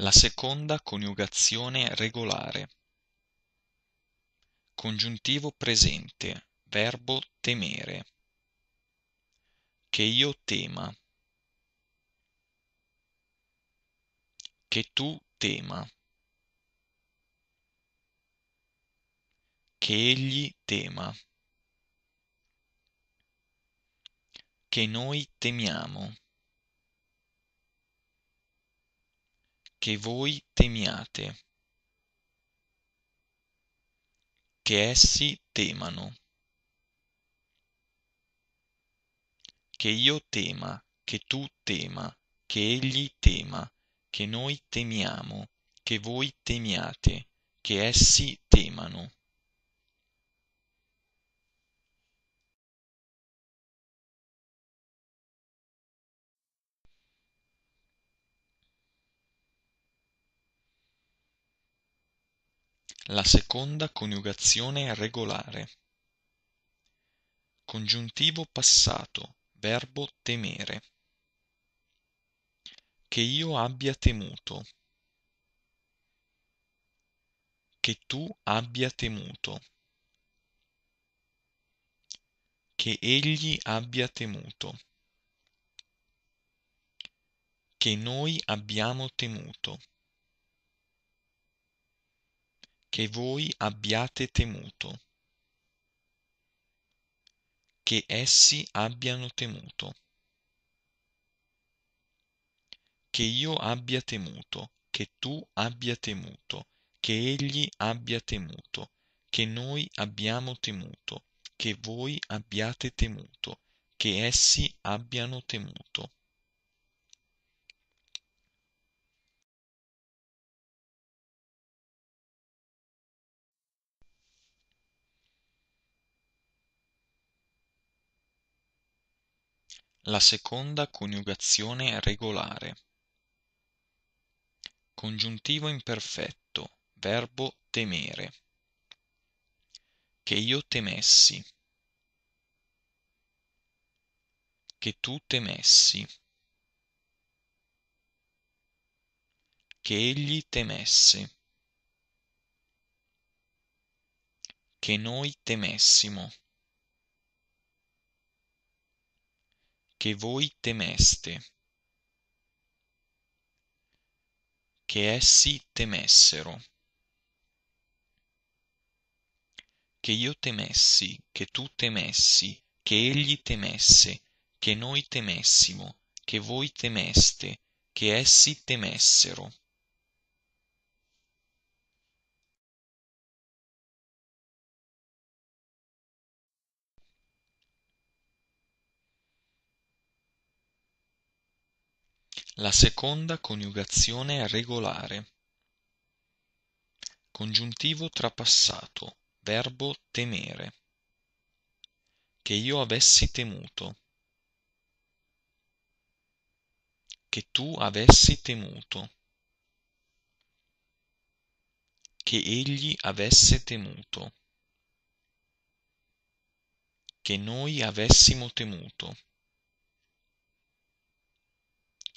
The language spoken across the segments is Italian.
La seconda coniugazione regolare. Congiuntivo presente, verbo temere. Che io tema. Che tu tema. Che egli tema. Che noi temiamo. che voi temiate, che essi temano, che io tema, che tu tema, che egli tema, che noi temiamo, che voi temiate, che essi temano. la seconda coniugazione regolare congiuntivo passato verbo temere che io abbia temuto che tu abbia temuto che egli abbia temuto che noi abbiamo temuto che voi abbiate temuto, che essi abbiano temuto, che io abbia temuto, che tu abbia temuto, che egli abbia temuto, che noi abbiamo temuto, che voi abbiate temuto, che essi abbiano temuto. la seconda coniugazione regolare. Congiuntivo imperfetto, verbo temere. Che io temessi. Che tu temessi. Che egli temesse. Che noi temessimo. che voi temeste, che essi temessero, che io temessi, che tu temessi, che egli temesse, che noi temessimo, che voi temeste, che essi temessero. La seconda coniugazione è regolare. Congiuntivo trapassato, verbo temere. Che io avessi temuto. Che tu avessi temuto. Che egli avesse temuto. Che noi avessimo temuto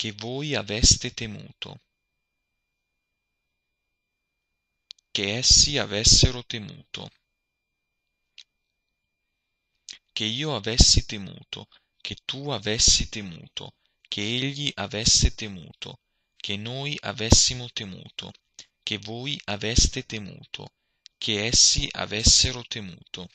che voi aveste temuto, che essi avessero temuto, che io avessi temuto, che tu avessi temuto, che egli avesse temuto, che noi avessimo temuto, che voi aveste temuto, che essi avessero temuto.